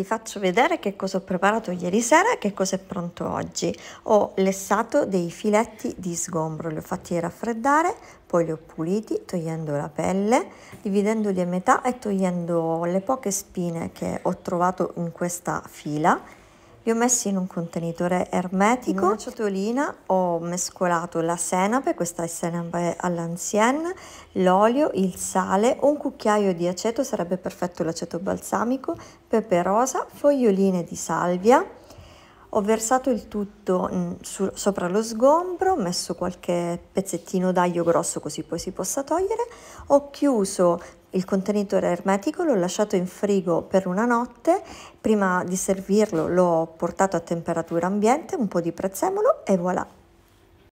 ti faccio vedere che cosa ho preparato ieri sera e che cosa è pronto oggi. Ho lessato dei filetti di sgombro, li ho fatti raffreddare, poi li ho puliti togliendo la pelle, dividendoli a metà e togliendo le poche spine che ho trovato in questa fila li ho messi in un contenitore ermetico, in una ciotolina ho mescolato la senape, questa è senape all'ancienne, l'olio, il sale, un cucchiaio di aceto, sarebbe perfetto l'aceto balsamico, pepe rosa, foglioline di salvia, ho versato il tutto mm, su, sopra lo sgombro, ho messo qualche pezzettino d'aglio grosso così poi si possa togliere, ho chiuso il contenitore ermetico, l'ho lasciato in frigo per una notte, prima di servirlo l'ho portato a temperatura ambiente, un po' di prezzemolo e voilà,